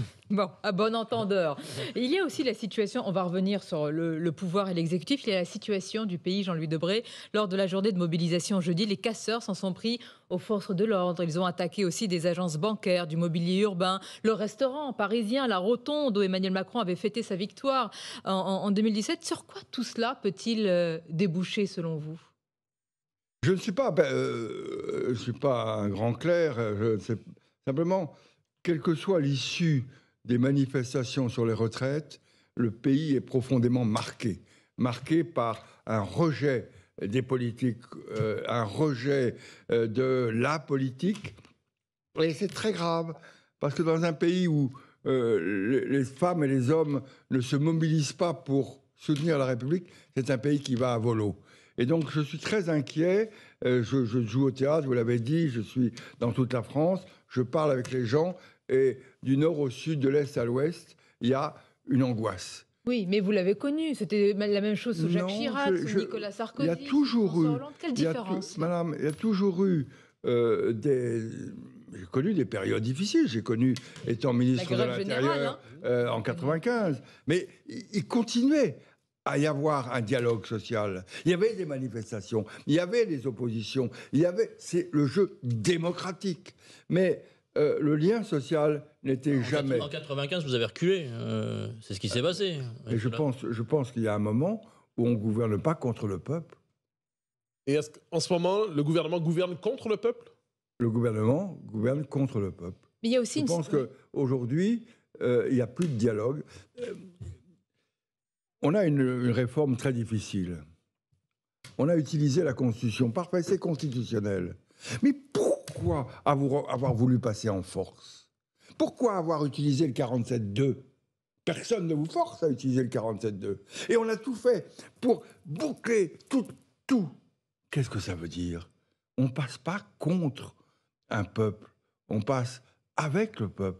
Bon, à bon entendeur. Il y a aussi la situation, on va revenir sur le, pouvoir et l'exécutif, il y a la situation du pays, Jean-Louis Debré. Lors de la journée de mobilisation jeudi, les casseurs s'en sont pris aux forces de l'ordre. Ils ont attaqué aussi des agences bancaires, du mobilier urbain, le restaurant parisien, la rotonde où Emmanuel Macron avait fêté sa victoire en, 2017. Sur quoi tout cela peut-il euh, déboucher selon vous Je ne suis pas, ben, euh, je suis pas un grand clair. Euh, simplement, quelle que soit l'issue des manifestations sur les retraites, le pays est profondément marqué, marqué par un rejet des politiques, euh, un rejet euh, de la politique. Et c'est très grave, parce que dans un pays où euh, les femmes et les hommes ne se mobilisent pas pour soutenir la République, c'est un pays qui va à volo. Et donc, je suis très inquiet. Euh, je, joue au théâtre, vous l'avez dit, je suis dans toute la France, je parle avec les gens, et du nord au sud, de l'est à l'ouest, il y a une angoisse. Oui, mais vous l'avez connu. C'était la même chose sous Jacques Chirac, sous Nicolas Sarkozy. Il y a toujours eu. Quelle différence Madame, il y a toujours eu euh, des. J'ai connu des périodes difficiles. J'ai connu, étant ministre de l'Intérieur hein. euh, en 95. Mais il continuait à y avoir un dialogue social. Il y avait des manifestations, il y avait des oppositions, il y avait. C'est le jeu démocratique. Mais euh, le lien social n'était jamais. En 95, vous avez reculé. Euh, c'est ce qui s'est ah, passé. et je pense, je pense qu'il y a un moment où on ne gouverne pas contre le peuple. Et est-ce qu'en ce moment, le gouvernement gouverne contre le peuple Le gouvernement gouverne contre le peuple. Mais il y aussi je une... pense qu'aujourd'hui, euh, il n'y a plus de dialogue. On a une, réforme très difficile. On a utilisé la Constitution. Parfait, c'est constitutionnel. Mais pourquoi avoir voulu passer en force Pourquoi avoir utilisé le 47-2 Personne ne vous force à utiliser le 47-2. Et on a tout fait pour boucler tout. tout. Qu'est-ce que ça veut dire On passe pas contre un peuple, on passe avec le peuple.